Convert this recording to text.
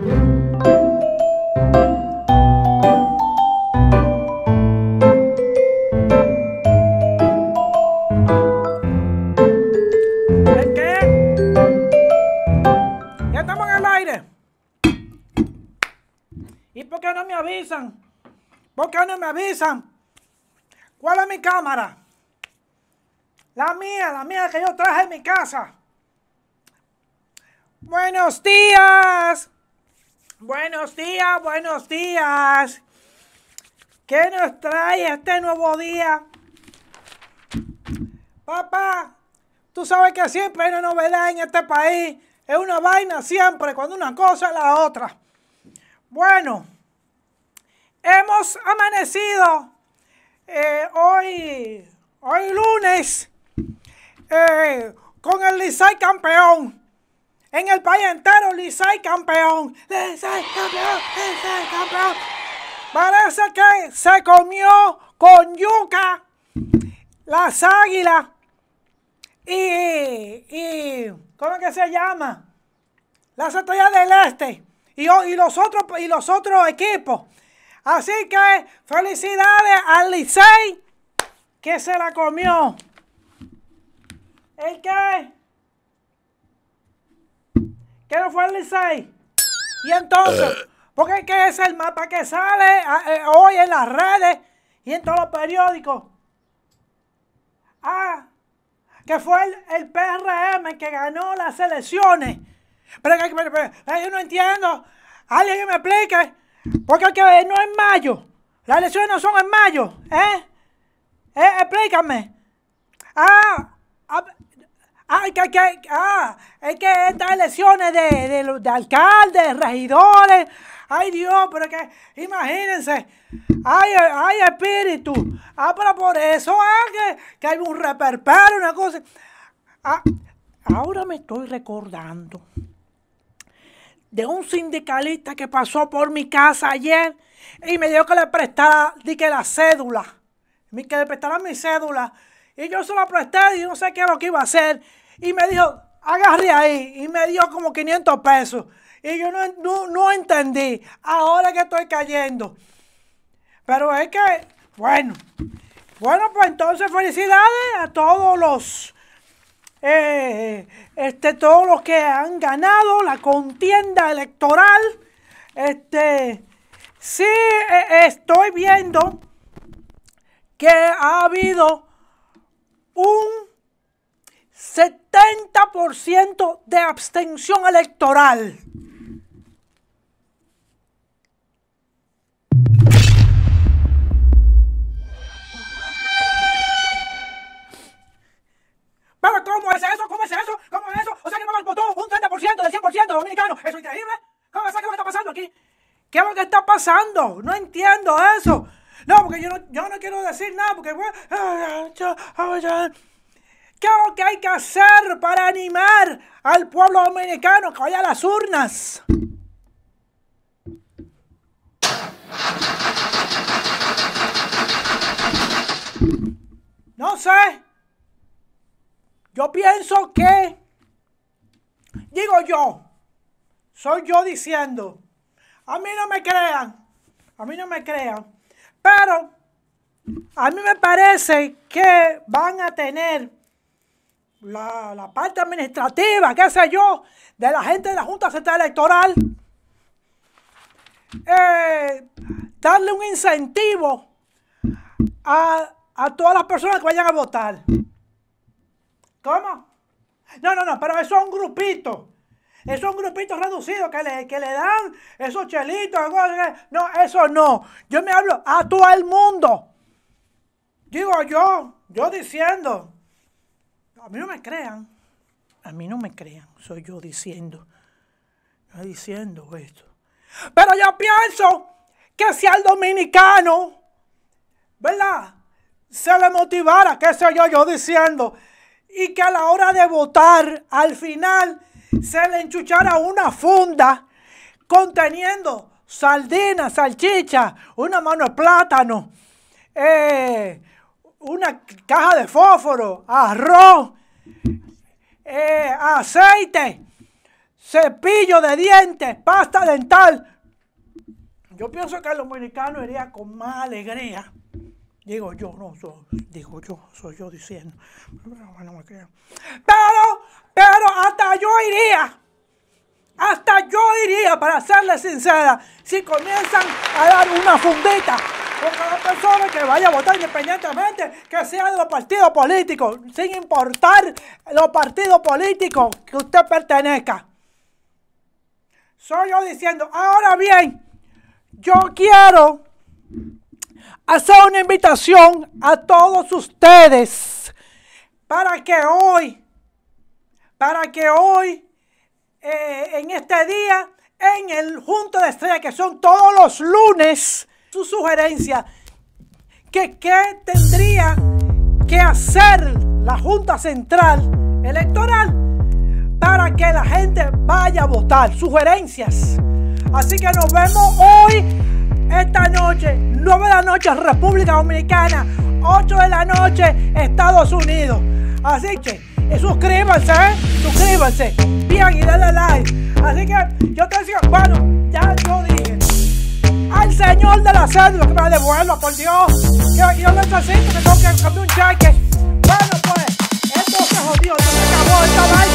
Ya estamos en el aire Y por qué no me avisan? ¿Por qué no me avisan? ¿Cuál es mi cámara? La mía, la mía que yo traje en mi casa. Buenos días. Buenos días, buenos días. ¿Qué nos trae este nuevo día? Papá, tú sabes que siempre hay una novedad en este país. Es una vaina siempre, cuando una cosa es la otra. Bueno, hemos amanecido eh, hoy, hoy lunes, eh, con el Licey campeón. En el país entero, Licey campeón. Licey campeón, Licey campeón. Parece que se comió con yuca las águilas y, ¿cómo que se llama? Las estrellas del este y, los otros, y los otros equipos. Así que felicidades a Licey que se la comió. ¿El qué? que no fue el Licey. Y entonces, eh. porque qué es el mapa que sale ah, eh, hoy en las redes y en todos los periódicos. Ah, que fue el, PRM que ganó las elecciones. Pero, yo no entiendo. Alguien que me explique. Porque que no es mayo. Las elecciones no son en mayo. ¿Eh? ¿Eh? Explícame. Ah, Ay que, que, ah, es que estas elecciones de, de, de alcaldes, regidores, ay Dios, pero que, imagínense, ay, ay espíritu, ah, pero por eso es que, hay un reperpero, una cosa. Ah, ahora me estoy recordando de un sindicalista que pasó por mi casa ayer y me dijo que le prestara, di que la cédula, que le prestara mi cédula. Y yo se la presté y no sé qué es lo que iba a hacer. Y me dijo, agarré ahí. Y me dio como 500 pesos. Y yo no, entendí. Ahora que estoy cayendo. Pero es que, bueno. Bueno, pues entonces felicidades a todos los... Eh, este, todos los que han ganado la contienda electoral. Este, sí e, estoy viendo que ha habido un 70% de abstención electoral. Pero ¿cómo es eso? ¿Cómo es eso? ¿Cómo es eso? O sea que no votó un 30% de 100% dominicano. ¿Eso es increíble? ¿Cómo es eso? ¿Qué está pasando aquí? ¿Qué es lo que está pasando? No entiendo eso. No, porque yo no, yo no quiero decir nada, porque... ¿Qué es lo que hay que hacer para animar al pueblo dominicano que vaya a las urnas? No sé. Yo pienso que, digo yo, soy yo diciendo, a mí no me crean, a mí no me crean, pero a mí me parece que van a tener la, parte administrativa, qué sé yo, de la gente de la Junta Central Electoral, eh, darle un incentivo a, a, todas las personas que vayan a votar. ¿Cómo? No, no, no, pero eso es un grupito. Eso es un grupito reducido que le, que le dan esos chelitos. No, eso no. Yo me hablo a todo el mundo. Digo yo, yo diciendo. A mí no me crean. A mí no me crean. Soy yo diciendo. diciendo esto. Pero yo pienso que si al dominicano, ¿verdad? Se le motivara, qué soy yo, yo diciendo, y que a la hora de votar, al final, se le enchuchara una funda conteniendo sardinas, salchicha, una mano de plátano, eh, una caja de fósforo, arroz, eh, aceite, cepillo de dientes, pasta dental. Yo pienso que el dominicano iría con más alegría. Digo yo, no, digo yo, soy yo diciendo. Pero, pero hasta yo iría. Hasta yo iría, para serles sincera, si comienzan a dar una fundita cada persona que vaya a votar independientemente, que sea de los partidos políticos, sin importar los partidos políticos que usted pertenezca. Soy yo diciendo, ahora bien, yo quiero hacer una invitación a todos ustedes para que hoy, para que hoy, eh, en este día, en el Junto de Estrella, que son todos los lunes, su sugerencia que qué tendría que hacer la Junta Central Electoral para que la gente vaya a votar. Sugerencias. Así que nos vemos hoy, esta noche, 9 de la noche, República Dominicana, 8 de la noche, Estados Unidos. Así que eh, suscríbanse, eh, suscríbanse, bien y denle like. Así que yo te decía, bueno, ya yo al señor de la cédula que me devuelva, por Dios. Yo, yo necesito que tengo que cambiar un cheque. Bueno, pues, esto se jodió, se acabó esta